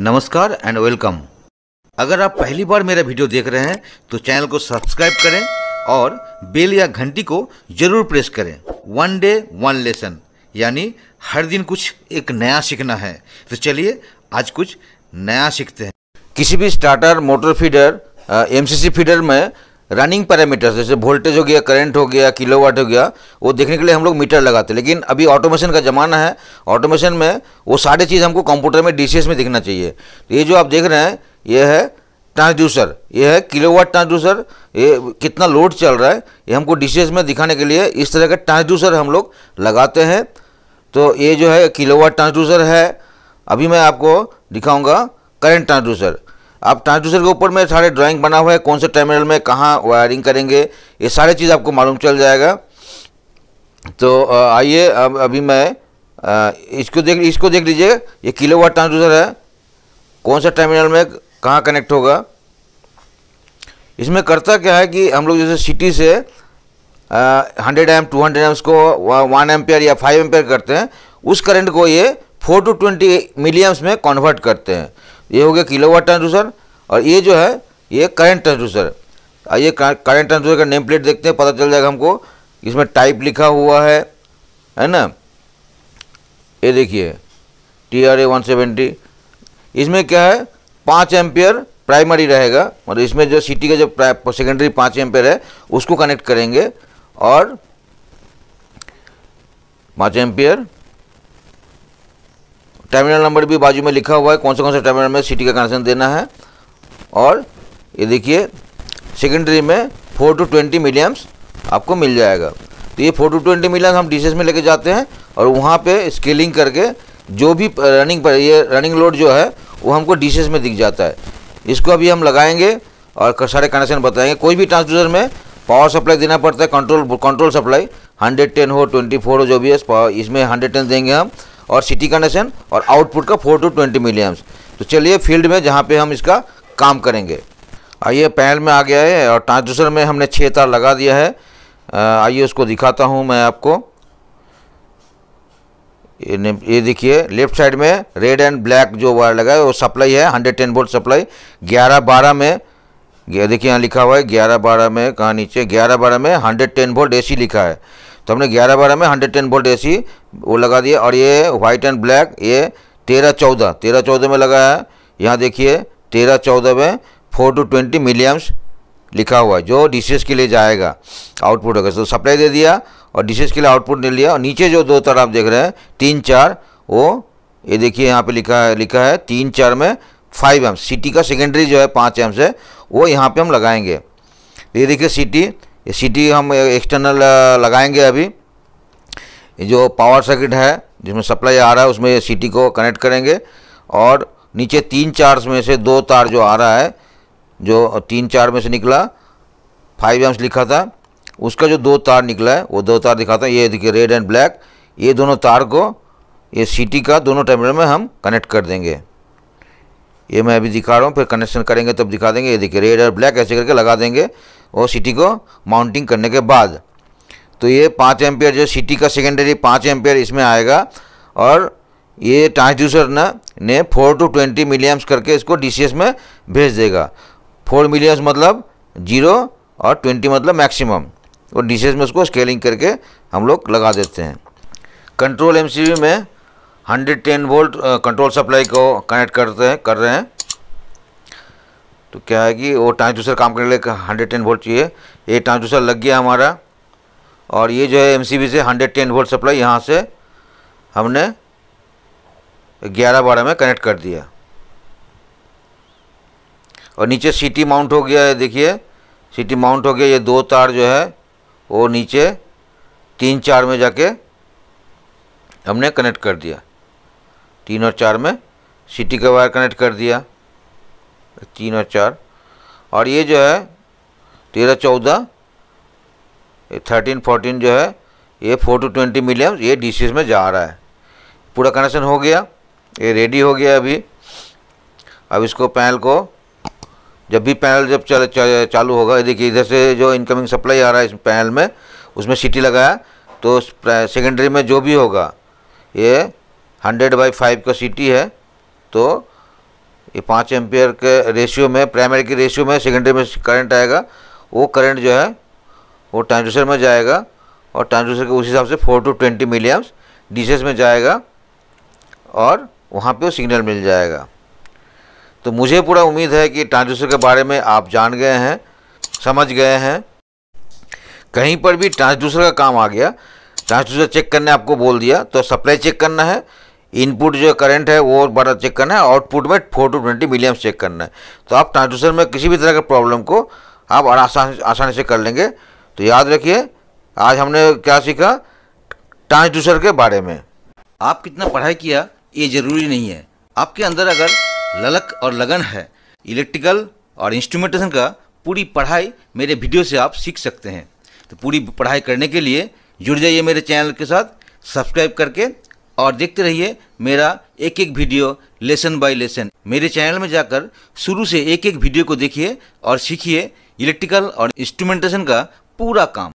नमस्कार and welcome अगर आप पहली बार मेरा वीडियो देख रहे हैं तो चैनल को सब्सक्राइब करें और बेल या घंटी को जरूर प्रेस करें वन डे वन लेसन यानी हर दिन कुछ एक नया सीखना है तो चलिए आज कुछ नया सीखते हैं किसी भी starter motor feeder MCC feeder में रनिंग पैरामीटर्स जैसे वोल्टेज हो गया करंट हो गया किलोवाट हो गया वो देखने के लिए हम लोग मीटर लगाते हैं लेकिन अभी ऑटोमेशन का ज़माना है ऑटोमेशन में वो सारी चीज़ हमको कंप्यूटर में डी में दिखना चाहिए तो ये जो आप देख रहे हैं ये है ट्रांसड्यूसर ये है किलोवाट ट्रांसड्यूसर ये कितना लोड चल रहा है ये हमको डी में दिखाने के लिए इस तरह का ट्रांसड्यूसर हम लोग लगाते हैं तो ये जो है किलोवाट ट्रांसड्यूसर है अभी मैं आपको दिखाऊँगा करेंट ट्रांसड्यूसर आप ट्रांसड्यूसर के ऊपर में सारे ड्राइंग बना हुआ है कौन से टर्मिनल में कहाँ वायरिंग करेंगे ये सारे चीज़ आपको मालूम चल जाएगा तो आइए अब अभी मैं इसको देख इसको देख लीजिए ये किलो वाट ट्रांसड्यूसर है कौन सा टर्मिनल में कहाँ कनेक्ट होगा इसमें करता क्या है कि हम लोग जैसे सिटी से hundred amp two hundred amps को वन एम या फाइव एम करते हैं उस करंट को ये फोर टू ट्वेंटी मिलियम्स में कन्वर्ट करते हैं ये हो गया किलोवाट ट्रांसड्यूसर और ये जो है ये करंट ट्रांसड्यूसर आइए करंट ट्रांसड्यूसर का नेम प्लेट देखते हैं पता चल जाएगा हमको इसमें टाइप लिखा हुआ है है ना ये देखिए T R A one seventy इसमें क्या है पाँच एम्पियर प्राइमरी रहेगा मतलब इसमें जो सिटी का जो सेकेंडरी पाँच एम्पियर है उसको कनेक्ट करेंगे और पाँच एम्पियर टर्मिनल नंबर भी बाजू में लिखा हुआ है कौन से कौन से टर्मिनल में सिटी का कनेक्शन देना है और ये देखिए सेकेंडरी में फोर टू ट्वेंटी मिलियम्स आपको मिल जाएगा तो ये फोर टू ट्वेंटी मिलियम्स हम डिशेज में लेके जाते हैं और वहाँ पे स्केलिंग करके जो भी रनिंग पर ये रनिंग लोड जो है वो हमको डिशेज में दिख जाता है इसको अभी हम लगाएंगे और सारे कनेक्शन बताएंगे कोई भी ट्रांसड्यूसर में पावर सप्लाई देना पड़ता है कंट्रोल कंट्रोल सप्लाई 110 हो 24 हो जो भी है इसमें 110 देंगे हम और सिटी कंडीशन और आउटपुट का फोर टू ट्वेंटी मिली तो चलिए फील्ड में जहाँ पे हम इसका काम करेंगे आइए पैनल में आ गया है और ट्रांसड्यूसर में हमने छः तार लगा दिया है आइए उसको दिखाता हूँ मैं आपको ये, ये देखिए लेफ्ट साइड में रेड एंड ब्लैक जो वायर लगा है वो सप्लाई है 110 टेन वोल्ट सप्लाई 11 12 में देखिए यहाँ लिखा हुआ है 11 12 में कहाँ नीचे 11 12 में 110 टेन वोल्ट एसी लिखा है तो हमने ग्यारह बारह में हंड्रेड टेन वोल्ट ए वो लगा दिया और ये व्हाइट एंड ब्लैक ये तेरह चौदह तेरह चौदह में लगा है यहाँ देखिए तेरह चौदह में फोर टू ट्वेंटी मिलियम्स लिखा हुआ है जो डिशेज के लिए जाएगा आउटपुट होगा तो सप्लाई दे दिया और डिशेज के लिए आउटपुट ले लिया और नीचे जो दो तरह आप देख रहे हैं तीन चार वो ये देखिए यहाँ पे लिखा है लिखा है तीन चार में फाइव एम्स सिटी का सेकेंडरी जो है पाँच एम से वो यहाँ पे हम लगाएंगे ये देखिए सिटी ये सीटी हम एक्सटर्नल uh, लगाएंगे अभी ये जो पावर सर्किट है जिसमें सप्लाई आ रहा है उसमें सीटी को कनेक्ट करेंगे और नीचे तीन चार में से दो तार जो आ रहा है जो तीन चार में से निकला फाइव एम्स लिखा था उसका जो दो तार निकला है वो दो तार दिखाता है ये देखिए रेड एंड ब्लैक ये दोनों तार को ये सीटी का दोनों टर्मिनल में हम कनेक्ट कर देंगे ये मैं अभी दिखा रहा हूँ फिर कनेक्शन करेंगे तब दिखा देंगे ये देखिए रेड और ब्लैक ऐसे करके लगा देंगे और सिटी को माउंटिंग करने के बाद तो ये पाँच एम्पियर जो सिटी का सेकेंडरी पाँच एम्पियर इसमें आएगा और ये ट्रांसड्यूसर ना ने फोर टू ट्वेंटी मिलियम्स करके इसको डी में भेज देगा फोर मिलियम्स मतलब जीरो और ट्वेंटी मतलब मैक्सिमम और डी में उसको स्केलिंग करके हम लोग लगा देते हैं कंट्रोल एम में hundred ten volt control supply को कनेक्ट करते हैं कर रहे हैं तो क्या है कि वो ट्रांसड्यूसर काम करने लगे हंड्रेड टेन वोल्ट चाहिए ये ट्रांसड्यूसर लग गया हमारा और ये जो है एमसीबी से हंड्रेड टेन वोल्ट सप्लाई यहाँ से हमने ग्यारह बारह में कनेक्ट कर दिया और नीचे सीटी माउंट हो गया है देखिए सीटी माउंट हो गया ये दो तार जो है वो नीचे तीन चार में जाके हमने कनेक्ट कर दिया तीन और चार में सिटी का वायर कनेक्ट कर दिया तीन और चार और ये जो है तेरह चौदह थर्टीन फोर्टीन जो है ये फोर टू ट्वेंटी मिलियम ये डी में जा रहा है पूरा कनेक्शन हो गया ये रेडी हो गया अभी अब इसको पैनल को जब भी पैनल जब चल, चल, चालू होगा देखिए इधर से जो इनकमिंग सप्लाई आ रहा है इस पैनल में उसमें सिटी लगाया तो सेकेंडरी में जो भी होगा ये हंड्रेड बाई फाइव का सीटी है तो ये पाँच एम्पियर के रेशियो में प्राइमरी के रेशियो में सेकेंडरी में करंट आएगा वो करंट जो है वो ट्रांजिस्टर में जाएगा और ट्रांजिस्टर के उस हिसाब से four to twenty milliamps DCS में जाएगा और वहाँ पे वो सिग्नल मिल जाएगा तो मुझे पूरा उम्मीद है कि ट्रांजिस्टर के बारे में आप जान गए हैं समझ गए हैं कहीं पर भी ट्रांसड्यूसर का काम आ गया ट्रांसड्यूसर चेक करने आपको बोल दिया तो सप्लाई चेक करना है इनपुट जो करंट है वो बड़ा चेक करना है आउटपुट में four to twenty milliamps check करना है तो आप ट्रांसड्यूसर में किसी भी तरह के प्रॉब्लम को आप आसानी आसानी से कर लेंगे तो याद रखिए आज हमने क्या सीखा ट्रांसड्यूसर के बारे में आप कितना पढ़ाई किया ये ज़रूरी नहीं है आपके अंदर अगर ललक और लगन है इलेक्ट्रिकल और इंस्ट्रूमेंटेशन का पूरी पढ़ाई मेरे वीडियो से आप सीख सकते हैं तो पूरी पढ़ाई करने के लिए जुड़ जाइए मेरे चैनल के साथ सब्सक्राइब करके और देखते रहिए मेरा एक एक वीडियो लेसन बाय लेसन मेरे चैनल में जाकर शुरू से एक एक वीडियो को देखिए और सीखिए इलेक्ट्रिकल और इंस्ट्रूमेंटेशन का पूरा काम